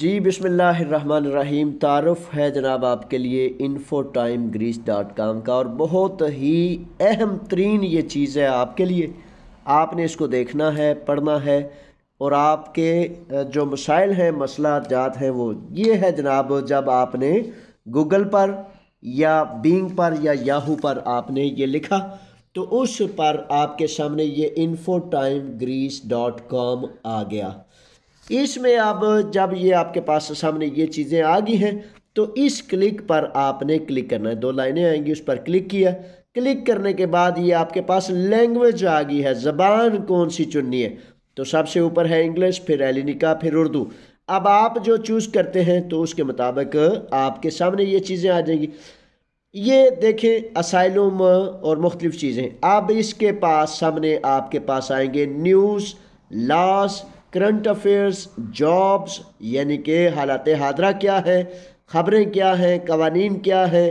जी बिसमीम तारफ़ है जनाब आपके लिए info time Greece dot com का और बहुत ही अहम तरीन ये चीज़ है आपके लिए आपने इसको देखना है पढ़ना है और आपके जो मसाइल हैं मसला जात हैं वो ये है जनाब जब आपने गूगल पर या बींग पर या याहू पर आपने ये लिखा तो उस पर आपके सामने ये info time Greece dot com आ गया इसमें अब जब ये आपके पास सामने ये चीज़ें आ गई हैं तो इस क्लिक पर आपने क्लिक करना है दो लाइनें आएंगी उस पर क्लिक किया क्लिक करने के बाद ये आपके पास लैंग्वेज आ गई है ज़बान कौन सी चुननी है तो सबसे ऊपर है इंग्लिश फिर एलिनिका फिर उर्दू अब आप जो चूज़ करते हैं तो उसके मुताबिक आपके सामने ये चीज़ें आ जाएंगी ये देखें असाइलम और मुख्तलिफ़ चीज़ें अब इसके पास सामने आपके पास आएंगे न्यूज़ लॉस करंट अफेयर्स जॉब्स यानी कि हालात हादरा क्या है खबरें क्या हैं कवानीन क्या हैं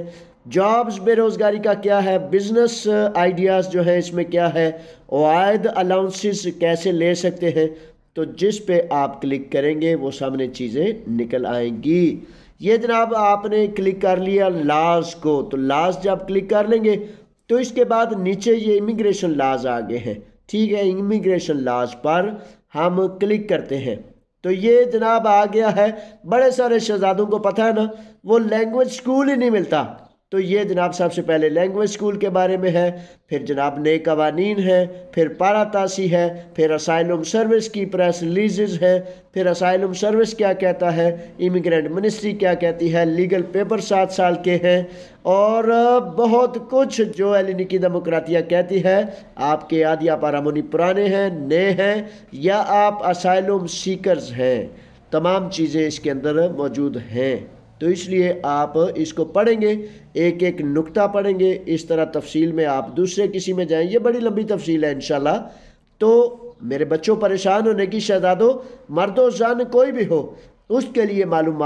जॉब्स बेरोज़गारी का क्या है बिज़नेस आइडियाज़ जो है इसमें क्या है वायद अलाउंसिस कैसे ले सकते हैं तो जिस पे आप क्लिक करेंगे वो सामने चीज़ें निकल आएंगी ये जनाब आपने क्लिक कर लिया लाज को तो लाज जब क्लिक कर लेंगे तो इसके बाद नीचे ये इमिग्रेशन लाज आ गए हैं ठीक है इमिग्रेशन लाज पर हम क्लिक करते हैं तो ये जनाब आ गया है बड़े सारे शहजादों को पता है ना वो लैंग्वेज स्कूल ही नहीं मिलता तो ये जनाब सबसे पहले लैंग्वेज स्कूल के बारे में है फिर जनाब नए कवानी है फिर पारातासी है फिर असाइलम सर्विस की प्रेस रिलीज है फिर असाइलम सर्विस क्या कहता है इमिग्रेंट मिनिस्ट्री क्या कहती है लीगल पेपर सात साल के हैं और बहुत कुछ जो एलिनी की कहती है आपके याद या पारामोनी पुराने हैं नए हैं या आप असाइलम सीकरस हैं तमाम चीज़ें इसके अंदर मौजूद हैं तो इसलिए आप इसको पढ़ेंगे एक एक नुक्ता पढ़ेंगे इस तरह तफसील में आप दूसरे किसी में जाएं ये बड़ी लंबी तफसील है इनशाला तो मेरे बच्चों परेशान होने की शहजादो मर्दो जान कोई भी हो उसके लिए मालूम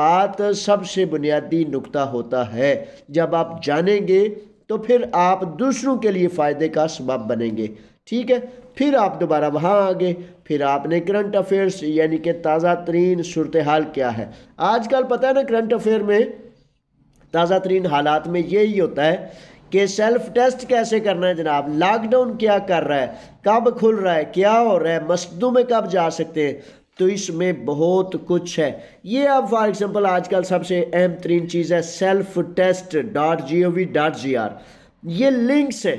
सबसे बुनियादी नुकता होता है जब आप जानेंगे तो फिर आप दूसरों के लिए फ़ायदे का सबब बनेंगे ठीक है फिर आप दोबारा वहाँ आ गए फिर आपने करंट अफेयर्स यानी कि ताज़ा तरीन सूरत हाल क्या है आजकल पता है ना करंट अफेयर में ताज़ा तरीन हालात में यही होता है कि सेल्फ टेस्ट कैसे करना है जनाब लॉकडाउन क्या कर रहा है कब खुल रहा है क्या हो रहा है मस्जिदों में कब जा सकते हैं तो इसमें बहुत कुछ है ये आप फॉर एग्ज़ाम्पल आजकल सबसे अहम तरीन चीज़ है self test dot G O V dot G R ये लिंक्स है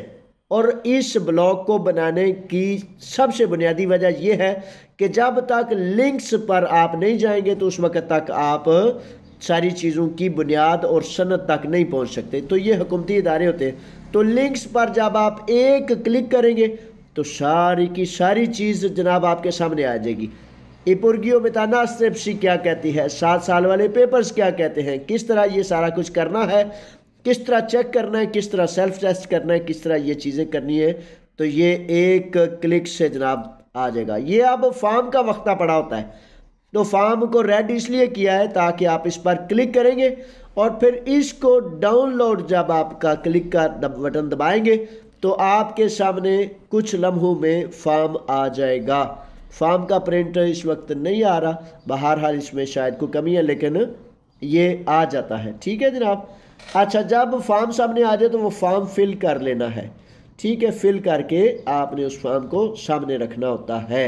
और इस ब्लॉग को बनाने की सबसे बुनियादी वजह यह है कि जब तक लिंक्स पर आप नहीं जाएंगे तो उस वक्त तक आप सारी चीज़ों की बुनियाद और सनत तक नहीं पहुंच सकते तो ये हुकूमती इदारे होते हैं तो लिंक्स पर जब आप एक क्लिक करेंगे तो सारी की सारी चीज़ जनाब आपके सामने आ जाएगी इपुर्गियो मिताना सी क्या कहती है सात साल वाले पेपर्स क्या कहते हैं किस तरह ये सारा कुछ करना है किस तरह चेक करना है किस तरह सेल्फ टेस्ट करना है किस तरह ये चीज़ें करनी है तो ये एक क्लिक से जनाब आ जाएगा ये अब फार्म का वक्ता पड़ा होता है तो फार्म को रेड इसलिए किया है ताकि आप इस पर क्लिक करेंगे और फिर इसको डाउनलोड जब आपका क्लिक का बटन दबाएंगे तो आपके सामने कुछ लम्हों में फार्म आ जाएगा फार्म का प्रिंट इस वक्त नहीं आ रहा बहरहाल इसमें शायद कोई कमी है लेकिन ये आ जाता है ठीक है जनाब अच्छा जब फॉर्म सामने आ जाए तो वो फॉर्म फिल कर लेना है ठीक है फिल करके आपने उस फॉर्म को सामने रखना होता है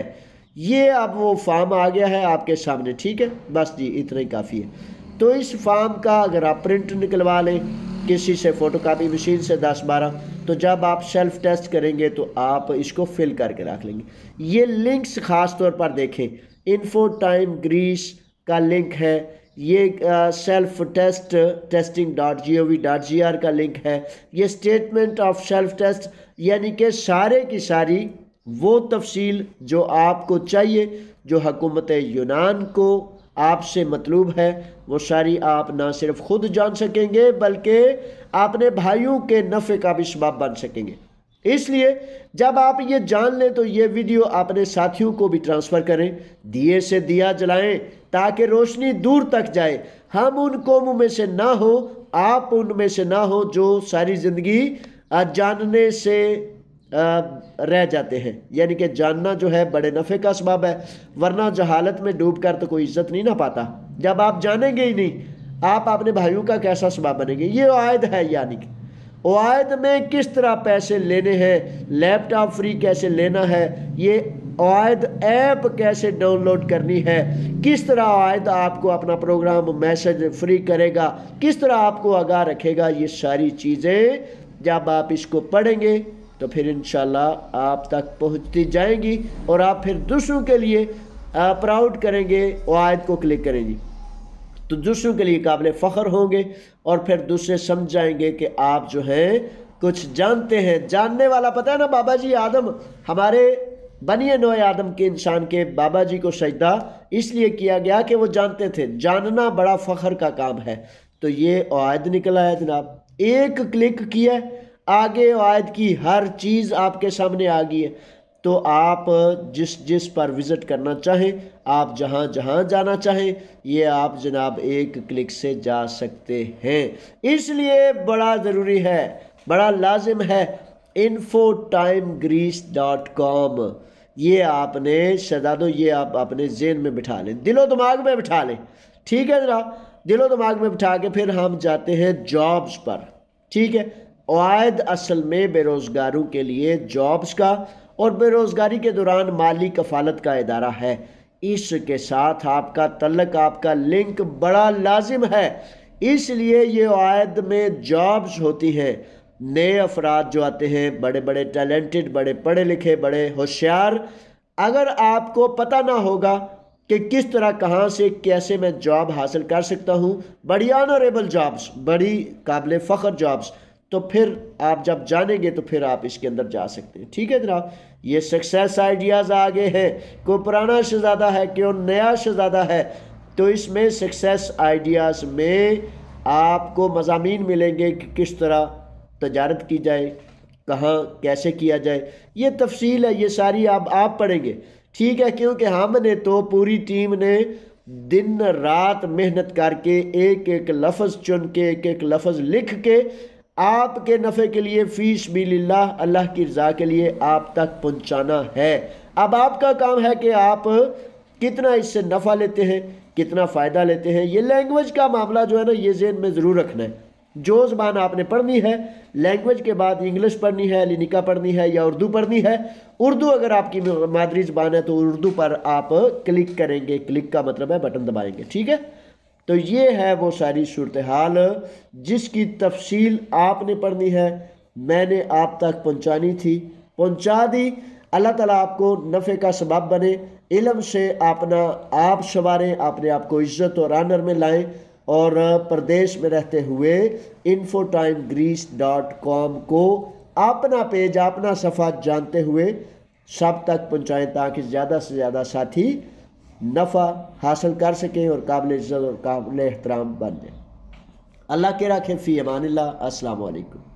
ये अब वो फॉर्म आ गया है आपके सामने ठीक है बस जी इतना ही काफ़ी है तो इस फॉर्म का अगर आप प्रिंट निकलवा लें किसी से फोटोकॉपी मशीन से दस बारह तो जब आप सेल्फ टेस्ट करेंगे तो आप इसको फिल करके रख लेंगे ये लिंक्स ख़ास तौर पर देखें इन्फो टाइम ग्रीस का लिंक है ये self test testing dot G O V dot G R का लिंक है ये स्टेटमेंट ऑफ सेल्फ टेस्ट यानी कि सारे की सारी वो तफसील जो आपको चाहिए जो हकूमत यूनान को आपसे मतलूब है वो सारी आप ना सिर्फ खुद जान सकेंगे बल्कि अपने भाइयों के नफ़े का भी सबाब बन सकेंगे इसलिए जब आप ये जान लें तो ये वीडियो अपने साथियों को भी ट्रांसफ़र करें दिए से दिया जलाएं ताकि रोशनी दूर तक जाए हम उन कौम में से ना हो आप उनमें से ना हो जो सारी ज़िंदगी जानने से रह जाते हैं यानी कि जानना जो है बड़े नफ़े का सबब है वरना जहालत में डूब कर तो कोई इज्जत नहीं ना पाता जब आप जानेंगे ही नहीं आप अपने भाइयों का कैसा सबब बनेंगे ये आयद है यानी कि वायद में किस तरह पैसे लेने हैं लैपटॉप फ्री कैसे लेना है ये आयद ऐप कैसे डाउनलोड करनी है किस तरह आयद आपको अपना प्रोग्राम मैसेज फ्री करेगा किस तरह आपको आगाह रखेगा ये सारी चीज़ें जब आप इसको पढ़ेंगे तो फिर इन आप तक पहुँचती जाएंगी और आप फिर दूसरों के लिए प्राउड करेंगे आयद को क्लिक करेंगी तो दूसरों के लिए काबिल फ़ख्र होंगे और फिर दूसरे समझ जाएंगे कि आप जो हैं कुछ जानते हैं जानने वाला पता है ना बाबा जी आदम हमारे बनिए नो आदम के इंसान के बाबा जी को सजदा इसलिए किया गया कि वो जानते थे जानना बड़ा फ़ख्र का काम है तो ये आयद निकला है जनाब एक क्लिक किया आगे आयद की हर चीज़ आपके सामने आ गई है तो आप जिस जिस पर विज़िट करना चाहें आप जहां जहां जाना चाहें ये आप जनाब एक क्लिक से जा सकते हैं इसलिए बड़ा ज़रूरी है बड़ा लाजिम है info time Greece dot com ये आपने दो ये आप अपने जेन में बिठा लें दिलो दिमाग में बिठा लें ठीक है जनाब दिलो दिमाग में बिठा के फिर हम जाते हैं जॉब्स पर ठीक है वायद असल में बेरोज़गारों के लिए जॉब्स का और बेरोज़गारी के दौरान माली कफालत का अदारा है इसके साथ आपका तलक आपका लिंक बड़ा लाजिम है इसलिए ये आयद में जॉब्स होती हैं नए अफराद जो आते हैं बड़े बड़े टैलेंटेड बड़े पढ़े लिखे बड़े होशियार अगर आपको पता ना होगा कि किस तरह कहाँ से कैसे मैं जॉब हासिल कर सकता हूँ बड़ी ऑनरेबल जॉब्स बड़ी काबिल फ़ख्र जॉब्स तो फिर आप जब जानेंगे तो फिर आप इसके अंदर जा सकते हैं ठीक है जनाब ये सक्सेस आइडियाज़ आगे हैं को पुराना शहज़ादा है क्यों नया शहज़ादा है तो इसमें सक्सेस आइडियाज़ में आपको मजामी मिलेंगे कि किस तरह तजारत की जाए कहाँ कैसे किया जाए ये तफसील है ये सारी आप आप पढ़ेंगे ठीक है क्योंकि हमने तो पूरी टीम ने दिन रात मेहनत करके एक एक लफ्ज़ चुन के एक एक लफ्ज़ लिख के आपके नफ़े के लिए फ़ीस बिल्ला अल्लाह की रज़ा के लिए आप तक पहुँचाना है अब आपका काम है कि आप कितना इससे नफ़ा लेते हैं कितना फ़ायदा लेते हैं ये लैंग्वेज का मामला जो है ना ये जेन में ज़रूर रखना है जो ज़बान आपने पढ़नी है लैंग्वेज के बाद इंग्लिश पढ़नी है लिनिका पढ़नी है या उर्दू पढ़नी है उर्दू अगर आपकी मादरी ज़बान है तो उर्दू पर आप क्लिक करेंगे क्लिक का मतलब है बटन दबाएंगे ठीक है तो ये है वो सारी सूरत हाल जिसकी तफसील आपने पढ़नी है मैंने आप तक पहुँचानी थी पहुँचा दी अल्लाह ताला आपको नफ़े का सबाब बने इलम से अपना आप सवारें अपने आप को इज़्ज़त और आनर में लाएं और प्रदेश में रहते हुए info time Greece dot com को अपना पेज अपना सफ़ा जानते हुए सब तक पहुँचाएँ ताकि ज़्यादा से ज़्यादा साथी नफ़ा हासिल कर सकें और काबिल इज़्ज़त और काबिल एहतराम बन जाए अल्लाह के रखें फ़ी अमान अल्लाम